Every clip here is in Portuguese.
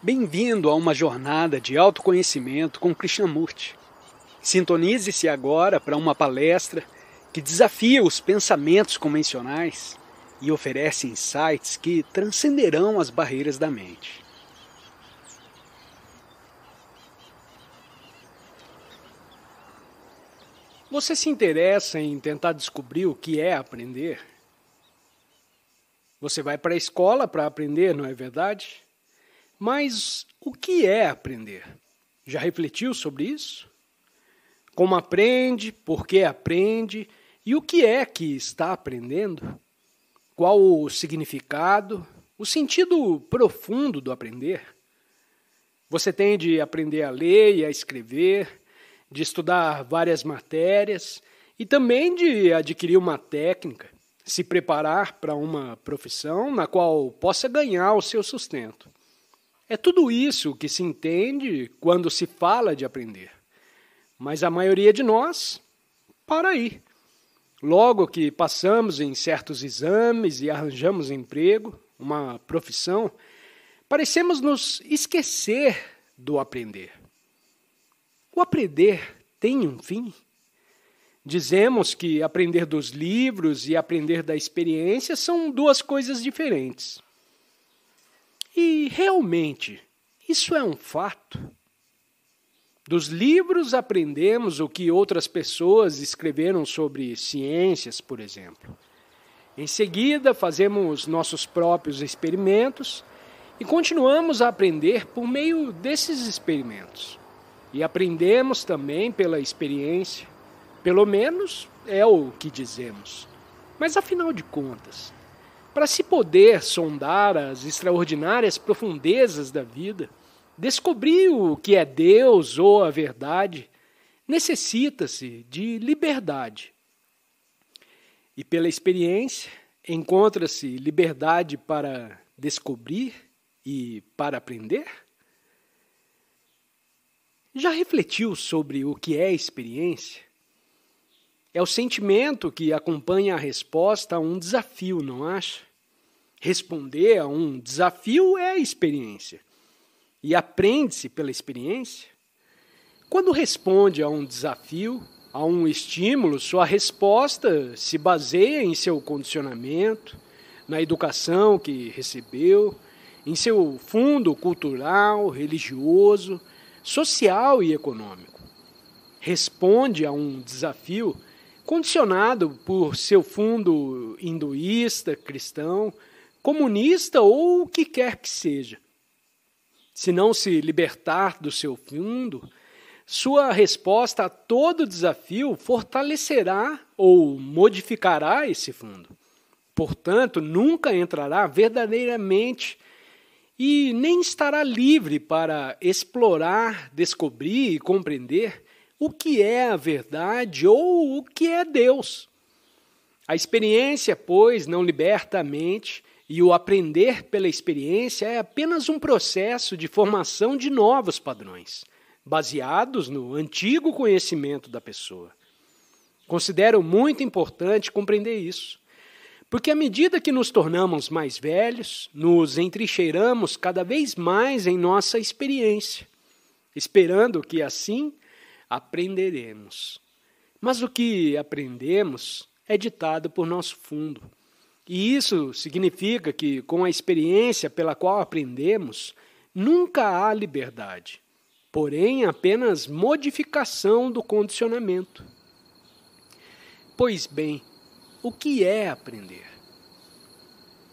Bem-vindo a uma jornada de autoconhecimento com Krishnamurti. Sintonize-se agora para uma palestra que desafia os pensamentos convencionais e oferece insights que transcenderão as barreiras da mente. Você se interessa em tentar descobrir o que é aprender? Você vai para a escola para aprender, não é verdade? Mas o que é aprender? Já refletiu sobre isso? Como aprende? Por que aprende? E o que é que está aprendendo? Qual o significado, o sentido profundo do aprender? Você tem de aprender a ler e a escrever, de estudar várias matérias e também de adquirir uma técnica, se preparar para uma profissão na qual possa ganhar o seu sustento. É tudo isso que se entende quando se fala de aprender. Mas a maioria de nós para aí. Logo que passamos em certos exames e arranjamos emprego, uma profissão, parecemos nos esquecer do aprender. O aprender tem um fim? Dizemos que aprender dos livros e aprender da experiência são duas coisas diferentes. E realmente, isso é um fato. Dos livros aprendemos o que outras pessoas escreveram sobre ciências, por exemplo. Em seguida, fazemos nossos próprios experimentos e continuamos a aprender por meio desses experimentos. E aprendemos também pela experiência. Pelo menos é o que dizemos. Mas afinal de contas, para se poder sondar as extraordinárias profundezas da vida, descobrir o que é Deus ou a verdade, necessita-se de liberdade. E pela experiência, encontra-se liberdade para descobrir e para aprender? Já refletiu sobre o que é experiência? É o sentimento que acompanha a resposta a um desafio, não acha? responder a um desafio é a experiência. E aprende-se pela experiência. Quando responde a um desafio, a um estímulo, sua resposta se baseia em seu condicionamento, na educação que recebeu, em seu fundo cultural, religioso, social e econômico. Responde a um desafio condicionado por seu fundo hinduísta, cristão, comunista ou o que quer que seja. Se não se libertar do seu fundo, sua resposta a todo desafio fortalecerá ou modificará esse fundo. Portanto, nunca entrará verdadeiramente e nem estará livre para explorar, descobrir e compreender o que é a verdade ou o que é Deus. A experiência, pois, não liberta a mente e o aprender pela experiência é apenas um processo de formação de novos padrões, baseados no antigo conhecimento da pessoa. Considero muito importante compreender isso, porque à medida que nos tornamos mais velhos, nos entrincheiramos cada vez mais em nossa experiência, esperando que assim aprenderemos. Mas o que aprendemos é ditado por nosso fundo e isso significa que, com a experiência pela qual aprendemos, nunca há liberdade, porém apenas modificação do condicionamento. Pois bem, o que é aprender?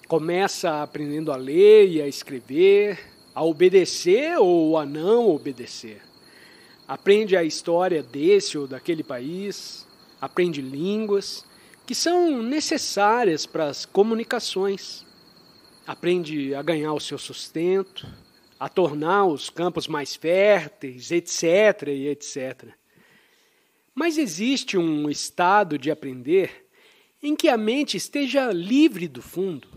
Começa aprendendo a ler e a escrever, a obedecer ou a não obedecer. Aprende a história desse ou daquele país, aprende línguas que são necessárias para as comunicações. Aprende a ganhar o seu sustento, a tornar os campos mais férteis, etc. e etc. Mas existe um estado de aprender em que a mente esteja livre do fundo,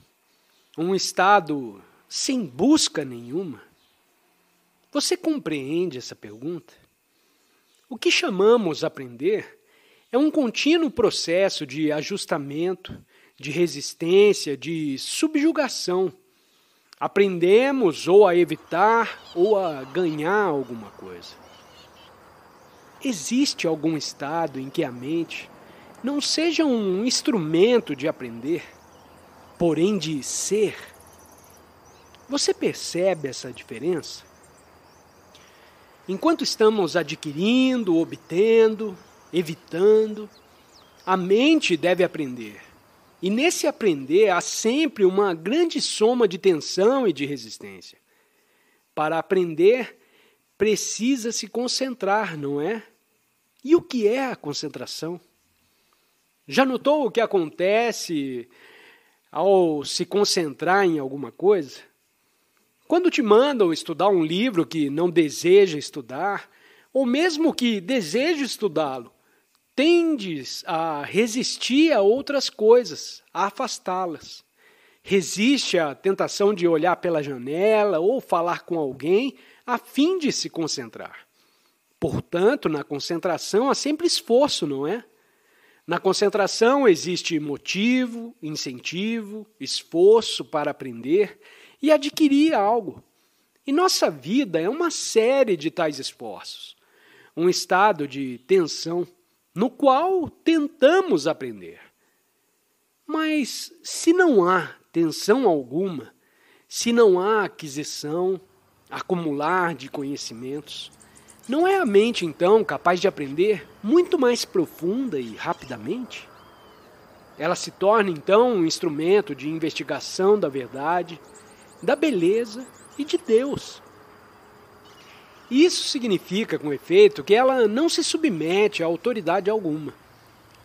um estado sem busca nenhuma. Você compreende essa pergunta? O que chamamos aprender é um contínuo processo de ajustamento, de resistência, de subjugação. Aprendemos ou a evitar ou a ganhar alguma coisa. Existe algum estado em que a mente não seja um instrumento de aprender, porém de ser? Você percebe essa diferença? Enquanto estamos adquirindo, obtendo, evitando. A mente deve aprender. E nesse aprender há sempre uma grande soma de tensão e de resistência. Para aprender, precisa se concentrar, não é? E o que é a concentração? Já notou o que acontece ao se concentrar em alguma coisa? Quando te mandam estudar um livro que não deseja estudar, ou mesmo que deseja estudá-lo, tendes a resistir a outras coisas, a afastá-las. Resiste à tentação de olhar pela janela ou falar com alguém a fim de se concentrar. Portanto, na concentração há sempre esforço, não é? Na concentração existe motivo, incentivo, esforço para aprender e adquirir algo. E nossa vida é uma série de tais esforços. Um estado de tensão no qual tentamos aprender. Mas se não há tensão alguma, se não há aquisição, acumular de conhecimentos, não é a mente então capaz de aprender muito mais profunda e rapidamente? Ela se torna então um instrumento de investigação da verdade, da beleza e de Deus, isso significa, com efeito, que ela não se submete a autoridade alguma,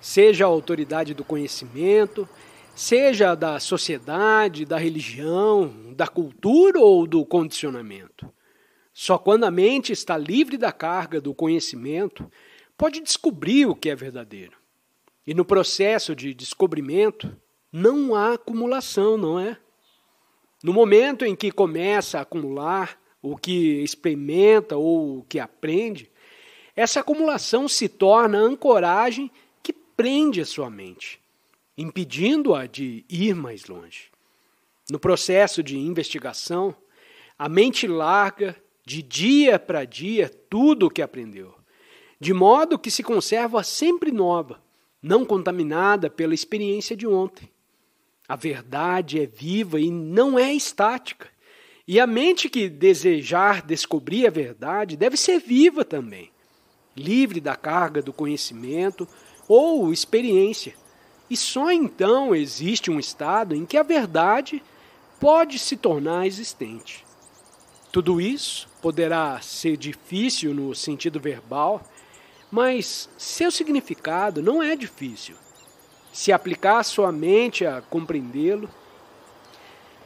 seja a autoridade do conhecimento, seja da sociedade, da religião, da cultura ou do condicionamento. Só quando a mente está livre da carga do conhecimento, pode descobrir o que é verdadeiro. E no processo de descobrimento, não há acumulação, não é? No momento em que começa a acumular, o que experimenta ou o que aprende, essa acumulação se torna ancoragem que prende a sua mente, impedindo-a de ir mais longe. No processo de investigação, a mente larga de dia para dia tudo o que aprendeu, de modo que se conserva sempre nova, não contaminada pela experiência de ontem. A verdade é viva e não é estática. E a mente que desejar descobrir a verdade deve ser viva também, livre da carga do conhecimento ou experiência. E só então existe um estado em que a verdade pode se tornar existente. Tudo isso poderá ser difícil no sentido verbal, mas seu significado não é difícil. Se aplicar sua mente a compreendê-lo,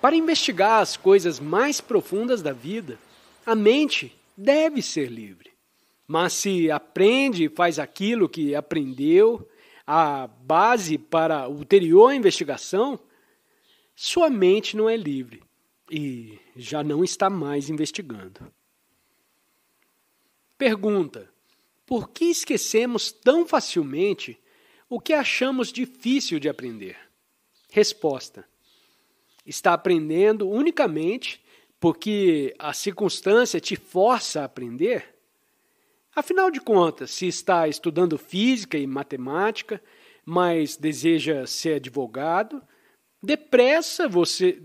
para investigar as coisas mais profundas da vida, a mente deve ser livre. Mas se aprende e faz aquilo que aprendeu, a base para ulterior investigação, sua mente não é livre e já não está mais investigando. Pergunta: Por que esquecemos tão facilmente o que achamos difícil de aprender? Resposta: está aprendendo unicamente porque a circunstância te força a aprender? Afinal de contas, se está estudando física e matemática, mas deseja ser advogado, depressa você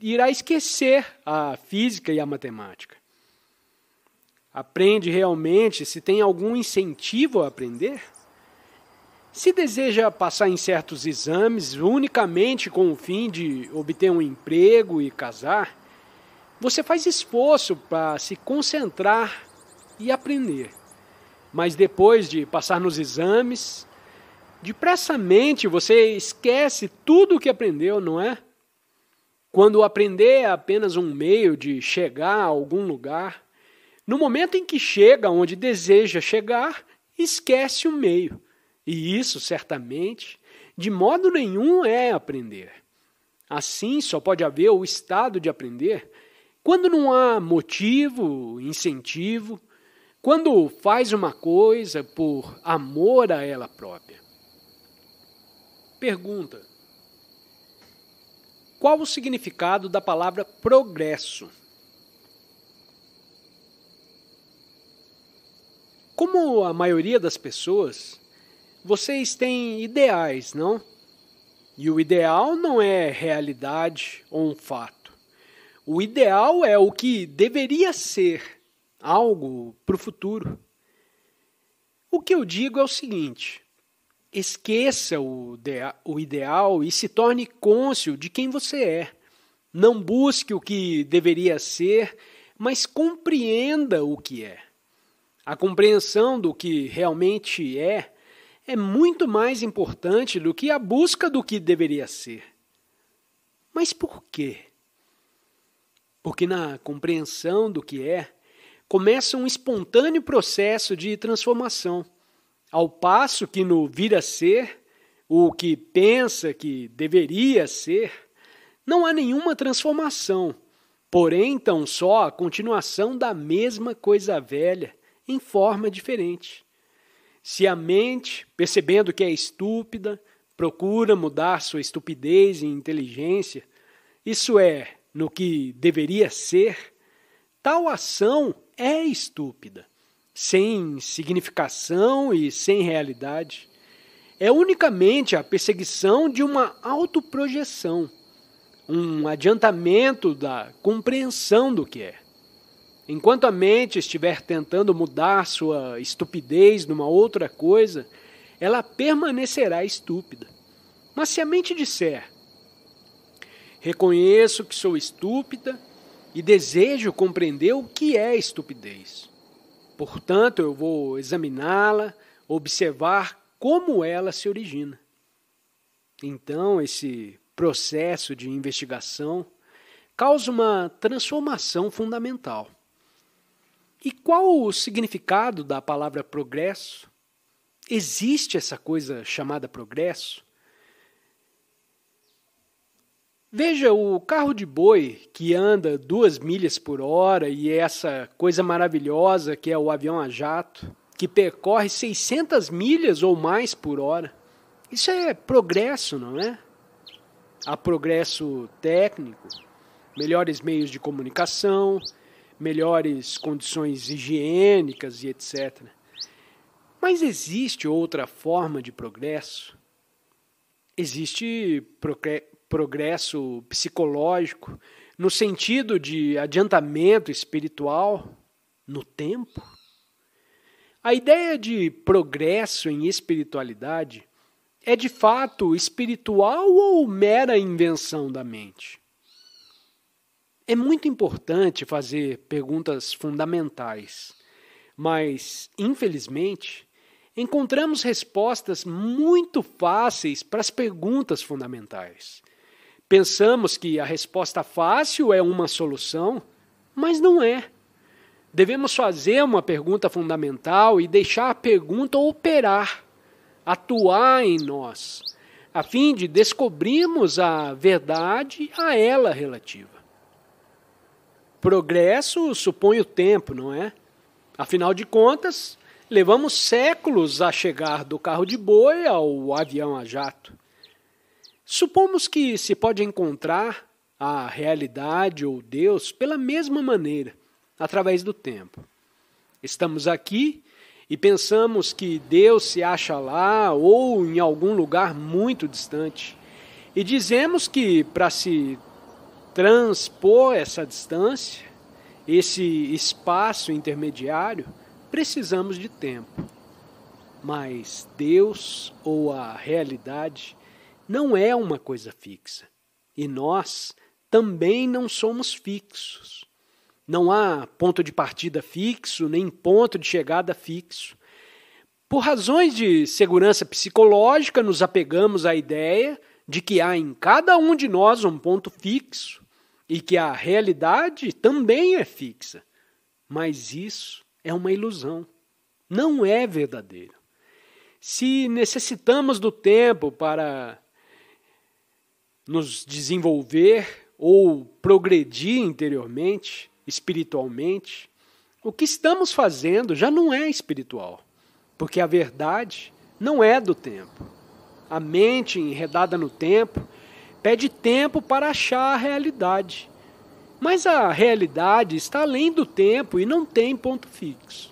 irá esquecer a física e a matemática. Aprende realmente se tem algum incentivo a aprender? Se deseja passar em certos exames unicamente com o fim de obter um emprego e casar, você faz esforço para se concentrar e aprender. Mas depois de passar nos exames, depressamente você esquece tudo o que aprendeu, não é? Quando aprender é apenas um meio de chegar a algum lugar, no momento em que chega onde deseja chegar, esquece o meio e isso, certamente, de modo nenhum é aprender. Assim, só pode haver o estado de aprender quando não há motivo, incentivo, quando faz uma coisa por amor a ela própria. Pergunta: Qual o significado da palavra progresso? Como a maioria das pessoas, vocês têm ideais, não? E o ideal não é realidade ou um fato. O ideal é o que deveria ser algo para o futuro. O que eu digo é o seguinte: esqueça o, o ideal e se torne cônscio de quem você é. Não busque o que deveria ser, mas compreenda o que é. A compreensão do que realmente é é muito mais importante do que a busca do que deveria ser. Mas por quê? Porque na compreensão do que é, começa um espontâneo processo de transformação, ao passo que no vir a ser, o que pensa que deveria ser, não há nenhuma transformação, porém tão só a continuação da mesma coisa velha em forma diferente. Se a mente, percebendo que é estúpida, procura mudar sua estupidez em inteligência, isso é, no que deveria ser, tal ação é estúpida, sem significação e sem realidade. É unicamente a perseguição de uma autoprojeção, um adiantamento da compreensão do que é. Enquanto a mente estiver tentando mudar sua estupidez numa outra coisa, ela permanecerá estúpida. Mas se a mente disser: Reconheço que sou estúpida e desejo compreender o que é estupidez. Portanto, eu vou examiná-la, observar como ela se origina. Então, esse processo de investigação causa uma transformação fundamental. E qual o significado da palavra progresso? Existe essa coisa chamada progresso? Veja o carro de boi que anda duas milhas por hora e é essa coisa maravilhosa que é o avião a jato, que percorre 600 milhas ou mais por hora. Isso é progresso, não é? Há progresso técnico, melhores meios de comunicação, melhores condições higiênicas e etc. Mas existe outra forma de progresso? Existe progresso psicológico no sentido de adiantamento espiritual no tempo? A ideia de progresso em espiritualidade é de fato espiritual ou mera invenção da mente? É muito importante fazer perguntas fundamentais, mas, infelizmente, encontramos respostas muito fáceis para as perguntas fundamentais. Pensamos que a resposta fácil é uma solução, mas não é. Devemos fazer uma pergunta fundamental e deixar a pergunta operar, atuar em nós, a fim de descobrirmos a verdade a ela relativa. Progresso supõe o tempo, não é? Afinal de contas, levamos séculos a chegar do carro de boi ao avião a jato. Supomos que se pode encontrar a realidade ou Deus pela mesma maneira, através do tempo. Estamos aqui e pensamos que Deus se acha lá ou em algum lugar muito distante. E dizemos que, para se transpor essa distância, esse espaço intermediário, precisamos de tempo. Mas Deus ou a realidade não é uma coisa fixa. E nós também não somos fixos. Não há ponto de partida fixo, nem ponto de chegada fixo. Por razões de segurança psicológica, nos apegamos à ideia de que há em cada um de nós um ponto fixo e que a realidade também é fixa. Mas isso é uma ilusão, não é verdadeiro. Se necessitamos do tempo para nos desenvolver ou progredir interiormente, espiritualmente, o que estamos fazendo já não é espiritual, porque a verdade não é do tempo. A mente enredada no tempo pede é tempo para achar a realidade. Mas a realidade está além do tempo e não tem ponto fixo.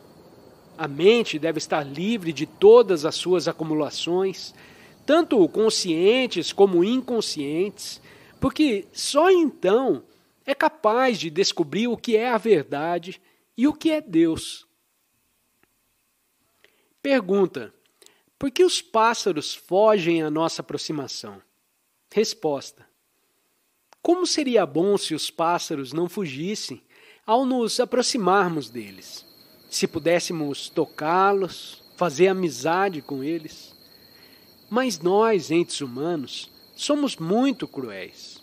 A mente deve estar livre de todas as suas acumulações, tanto conscientes como inconscientes, porque só então é capaz de descobrir o que é a verdade e o que é Deus. Pergunta: Por que os pássaros fogem à nossa aproximação? Resposta: Como seria bom se os pássaros não fugissem ao nos aproximarmos deles? Se pudéssemos tocá-los, fazer amizade com eles. Mas nós, entes humanos, somos muito cruéis.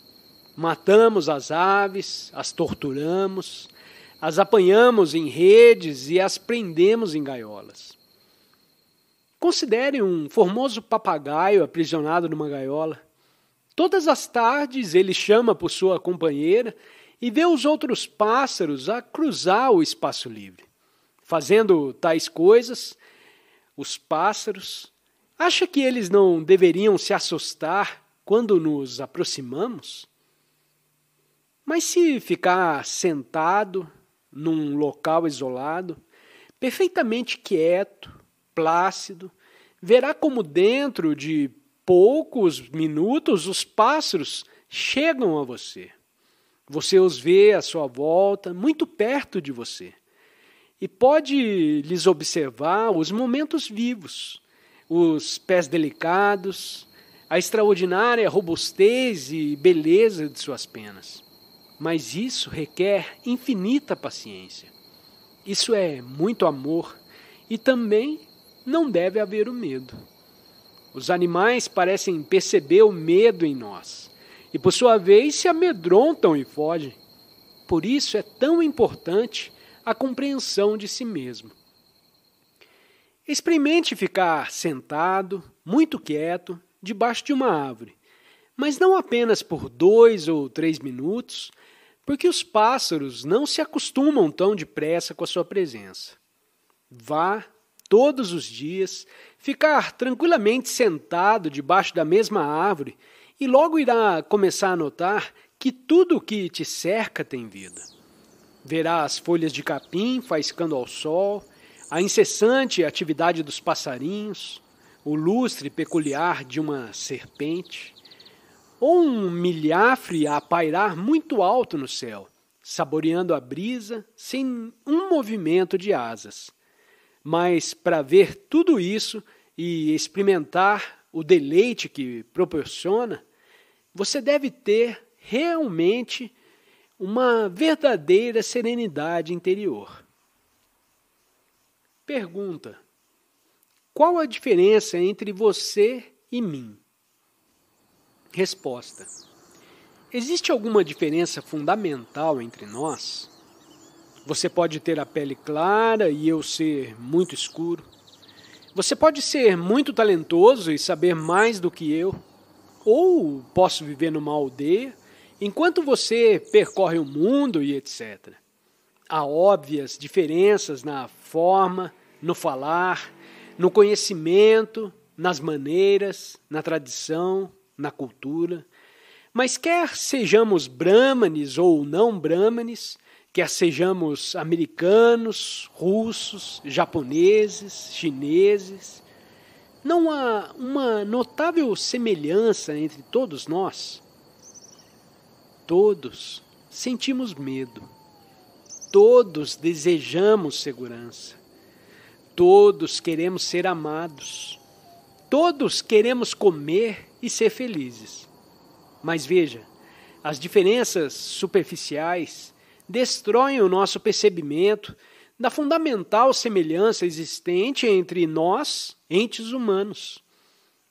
Matamos as aves, as torturamos, as apanhamos em redes e as prendemos em gaiolas. Considere um formoso papagaio aprisionado numa gaiola. Todas as tardes ele chama por sua companheira e vê os outros pássaros a cruzar o espaço livre. Fazendo tais coisas, os pássaros acha que eles não deveriam se assustar quando nos aproximamos? Mas se ficar sentado num local isolado, perfeitamente quieto, plácido, verá como dentro de poucos minutos os pássaros chegam a você. Você os vê à sua volta, muito perto de você. E pode lhes observar os momentos vivos, os pés delicados, a extraordinária robustez e beleza de suas penas. Mas isso requer infinita paciência. Isso é muito amor e também não deve haver o medo. Os animais parecem perceber o medo em nós e, por sua vez, se amedrontam e fogem. Por isso é tão importante a compreensão de si mesmo. Experimente ficar sentado, muito quieto, debaixo de uma árvore, mas não apenas por dois ou três minutos, porque os pássaros não se acostumam tão depressa com a sua presença. Vá todos os dias, ficar tranquilamente sentado debaixo da mesma árvore e logo irá começar a notar que tudo o que te cerca tem vida. Verá as folhas de capim faiscando ao sol, a incessante atividade dos passarinhos, o lustre peculiar de uma serpente, ou um milhafre a pairar muito alto no céu, saboreando a brisa sem um movimento de asas mas para ver tudo isso e experimentar o deleite que proporciona, você deve ter realmente uma verdadeira serenidade interior. Pergunta: Qual a diferença entre você e mim? Resposta: Existe alguma diferença fundamental entre nós? Você pode ter a pele clara e eu ser muito escuro. Você pode ser muito talentoso e saber mais do que eu. Ou posso viver numa aldeia enquanto você percorre o mundo e etc. Há óbvias diferenças na forma, no falar, no conhecimento, nas maneiras, na tradição, na cultura. Mas quer sejamos brâmanes ou não brâmanes, quer sejamos americanos, russos, japoneses, chineses, não há uma notável semelhança entre todos nós? Todos sentimos medo. Todos desejamos segurança. Todos queremos ser amados. Todos queremos comer e ser felizes. Mas veja, as diferenças superficiais destroem o nosso percebimento da fundamental semelhança existente entre nós, entes humanos.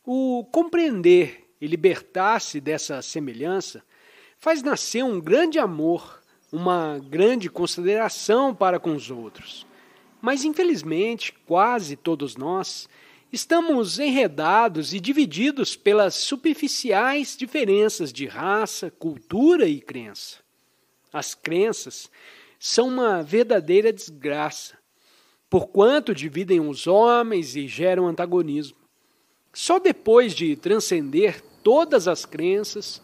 O compreender e libertar-se dessa semelhança faz nascer um grande amor, uma grande consideração para com os outros. Mas, infelizmente, quase todos nós estamos enredados e divididos pelas superficiais diferenças de raça, cultura e crença as crenças, são uma verdadeira desgraça, porquanto dividem os homens e geram antagonismo. Só depois de transcender todas as crenças,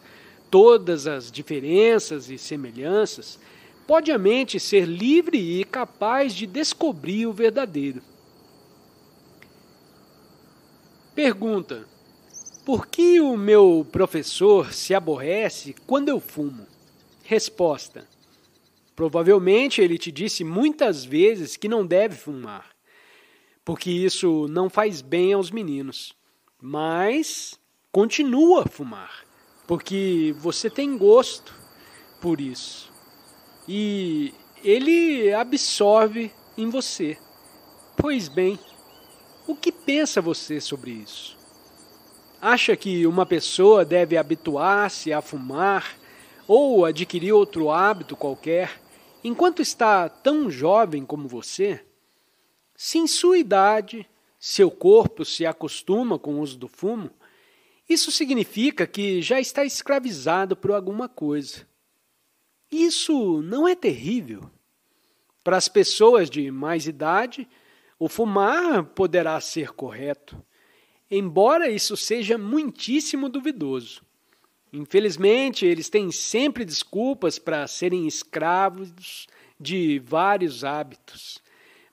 todas as diferenças e semelhanças, pode a mente ser livre e capaz de descobrir o verdadeiro. Pergunta: Por que o meu professor se aborrece quando eu fumo? Resposta: Provavelmente ele te disse muitas vezes que não deve fumar, porque isso não faz bem aos meninos. Mas continua a fumar, porque você tem gosto por isso. E ele absorve em você. Pois bem, o que pensa você sobre isso? Acha que uma pessoa deve habituar-se a fumar ou adquirir outro hábito qualquer, enquanto está tão jovem como você, se em sua idade seu corpo se acostuma com o uso do fumo, isso significa que já está escravizado por alguma coisa. Isso não é terrível. Para as pessoas de mais idade, o fumar poderá ser correto, embora isso seja muitíssimo duvidoso. Infelizmente, eles têm sempre desculpas para serem escravos de vários hábitos.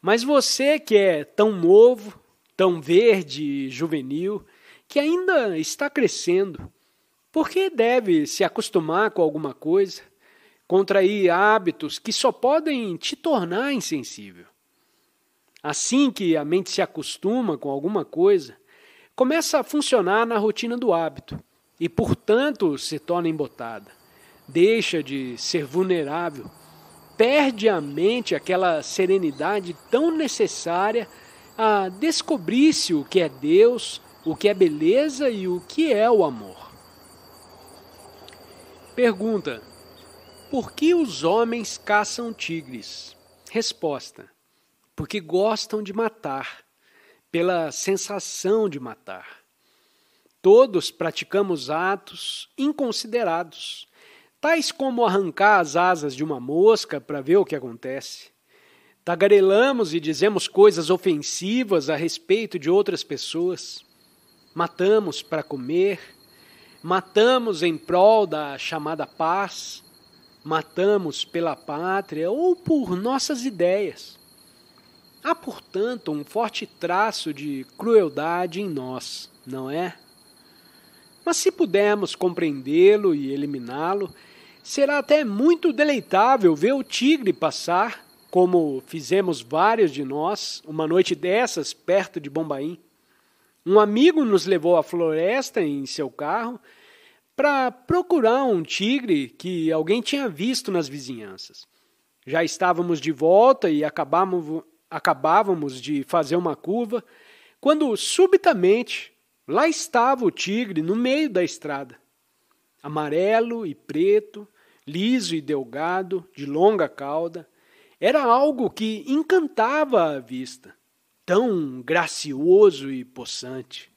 Mas você que é tão novo, tão verde e juvenil, que ainda está crescendo, por que deve se acostumar com alguma coisa? Contrair hábitos que só podem te tornar insensível. Assim que a mente se acostuma com alguma coisa, começa a funcionar na rotina do hábito e, portanto, se torna embotada, deixa de ser vulnerável, perde a mente aquela serenidade tão necessária a descobrir-se o que é Deus, o que é beleza e o que é o amor. Pergunta: Por que os homens caçam tigres? Resposta: Porque gostam de matar, pela sensação de matar. Todos praticamos atos inconsiderados, tais como arrancar as asas de uma mosca para ver o que acontece. Tagarelamos e dizemos coisas ofensivas a respeito de outras pessoas. Matamos para comer, matamos em prol da chamada paz, matamos pela pátria ou por nossas ideias. Há, portanto, um forte traço de crueldade em nós, não é? Mas se pudermos compreendê-lo e eliminá-lo, será até muito deleitável ver o tigre passar, como fizemos vários de nós, uma noite dessas perto de Bombaim. Um amigo nos levou à floresta em seu carro para procurar um tigre que alguém tinha visto nas vizinhanças. Já estávamos de volta e acabávamos, de fazer uma curva, quando subitamente Lá estava o tigre no meio da estrada, amarelo e preto, liso e delgado, de longa cauda. Era algo que encantava a vista, tão gracioso e possante.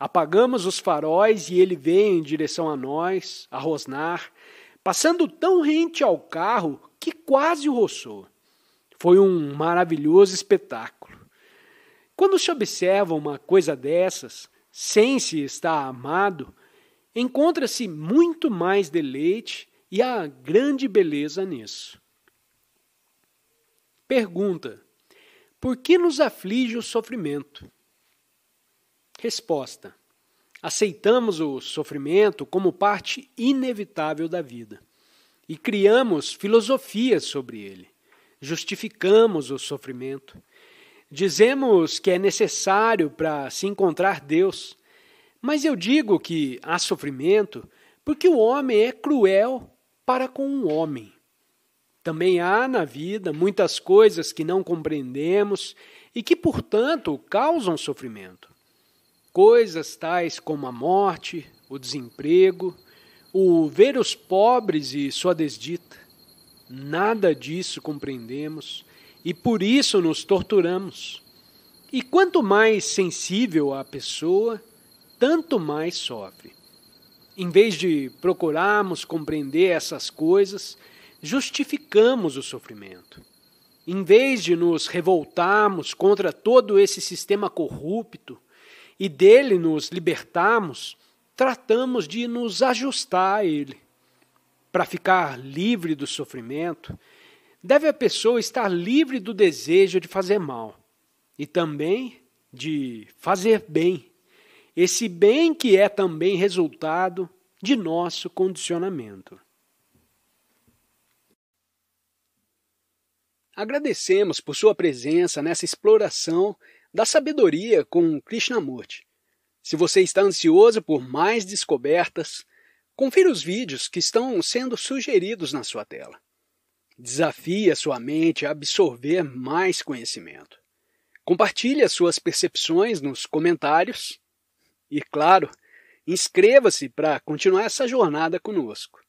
Apagamos os faróis e ele veio em direção a nós, a rosnar, passando tão rente ao carro que quase o roçou. Foi um maravilhoso espetáculo. Quando se observa uma coisa dessas, sem se estar amado, encontra-se muito mais deleite e há grande beleza nisso. Pergunta: Por que nos aflige o sofrimento? Resposta: Aceitamos o sofrimento como parte inevitável da vida e criamos filosofias sobre ele. Justificamos o sofrimento Dizemos que é necessário para se encontrar Deus, mas eu digo que há sofrimento porque o homem é cruel para com o um homem. Também há na vida muitas coisas que não compreendemos e que, portanto, causam sofrimento. Coisas tais como a morte, o desemprego, o ver os pobres e sua desdita. Nada disso compreendemos e por isso nos torturamos. E quanto mais sensível a pessoa, tanto mais sofre. Em vez de procurarmos compreender essas coisas, justificamos o sofrimento. Em vez de nos revoltarmos contra todo esse sistema corrupto e dele nos libertarmos, tratamos de nos ajustar a ele. Para ficar livre do sofrimento, Deve a pessoa estar livre do desejo de fazer mal e também de fazer bem. Esse bem que é também resultado de nosso condicionamento. Agradecemos por sua presença nessa exploração da sabedoria com Krishnamurti. Se você está ansioso por mais descobertas, confira os vídeos que estão sendo sugeridos na sua tela. Desafie a sua mente a absorver mais conhecimento. Compartilhe as suas percepções nos comentários e, claro, inscreva-se para continuar essa jornada conosco.